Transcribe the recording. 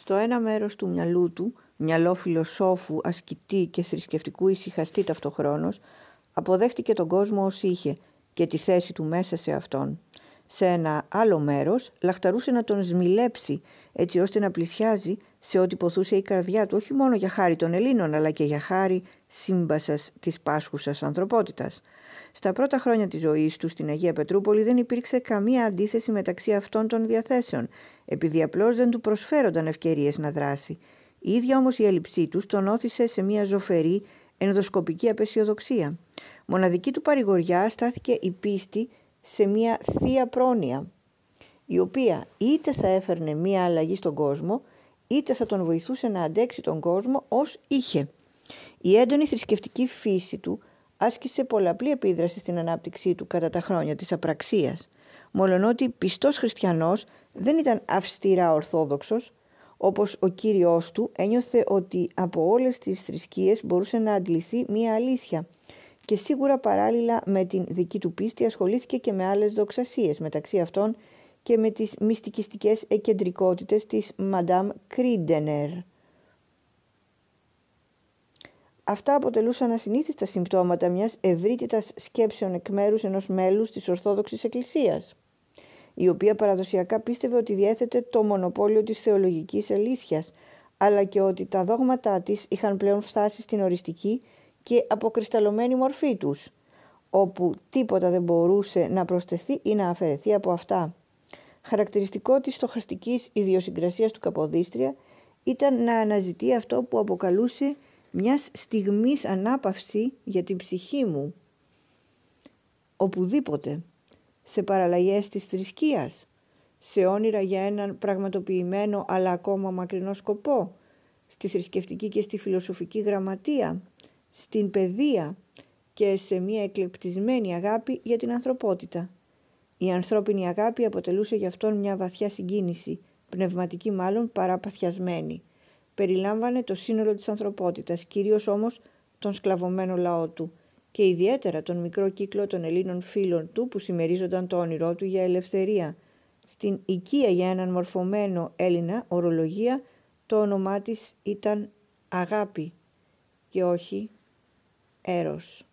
Στο ένα μέρος του μυαλού του, μυαλό φιλοσόφου, ασκητή και θρησκευτικού ησυχαστή ταυτοχρόνως, αποδέχτηκε τον κόσμο ως είχε και τη θέση του μέσα σε αυτόν σε ένα άλλο μέρος, λαχταρούσε να τον σμιλέψει έτσι ώστε να πλησιάζει σε ό,τι ποθούσε η καρδιά του όχι μόνο για χάρη των Ελλήνων αλλά και για χάρη σύμπασας της πάσχουσας ανθρωπότητας. Στα πρώτα χρόνια της ζωής του στην Αγία Πετρούπολη δεν υπήρξε καμία αντίθεση μεταξύ αυτών των διαθέσεων επειδή απλώς δεν του προσφέρονταν ευκαιρίες να δράσει. Η ίδια όμως η έλλειψή τους τον όθησε σε μια ζωφερή ενδοσκοπική απεσιοδοξία. Μοναδική του παρηγοριά στάθηκε η πίστη σε μια θεία πρόνοια, η οποία είτε θα έφερνε μια αλλαγή στον κόσμο, είτε θα τον βοηθούσε να αντέξει τον κόσμο ως είχε. Η έντονη θρησκευτική φύση του άσκησε πολλαπλή επίδραση στην ανάπτυξή του κατά τα χρόνια της απραξίας, ότι πιστός χριστιανός δεν ήταν αυστηρά ορθόδοξος, όπως ο κύριος του ένιωθε ότι από όλες τις θρησκείες μπορούσε να αντληθεί μία αλήθεια – και σίγουρα παράλληλα με την δική του πίστη ασχολήθηκε και με άλλες δοξασίες, μεταξύ αυτών και με τις μυστικιστικές εκεντρικότητες της Μαντάμ Κρίντενερ. Αυτά αποτελούσαν ασυνήθιστα συμπτώματα μιας ευρύτητας σκέψεων εκ μέρους ενός μέλους της Ορθόδοξης Εκκλησίας, η οποία παραδοσιακά πίστευε ότι διέθετε το μονοπόλιο της θεολογικής αλήθειας, αλλά και ότι τα δόγματά της είχαν πλέον φτάσει στην οριστική και αποκρισταλωμένη μορφή τους, όπου τίποτα δεν μπορούσε να προσθεθεί ή να αφαιρεθεί από αυτά. Χαρακτηριστικό της στοχαστικής ιδιοσυγκρασίας του Καποδίστρια ήταν να αναζητεί αυτό που αποκαλούσε μιας στιγμής ανάπαυση για την ψυχή μου. Οπουδήποτε, σε παραλλαγές της θρησκείας, σε όνειρα για έναν πραγματοποιημένο αλλά ακόμα μακρινό σκοπό, στη θρησκευτική και στη φιλοσοφική γραμματεία, στην παιδεία και σε μια εκλεπτισμένη αγάπη για την ανθρωπότητα. Η ανθρώπινη αγάπη αποτελούσε γι' αυτόν μια βαθιά συγκίνηση, πνευματική μάλλον παρά παθιασμένη. Περιλάμβανε το σύνολο της ανθρωπότητας, κυρίως όμως τον σκλαβωμένο λαό του και ιδιαίτερα τον μικρό κύκλο των Ελλήνων φίλων του που συμμερίζονταν το όνειρό του για ελευθερία. Στην οικία για έναν μορφωμένο Έλληνα ορολογία το όνομά της ήταν «Αγάπη» και όχι έρος.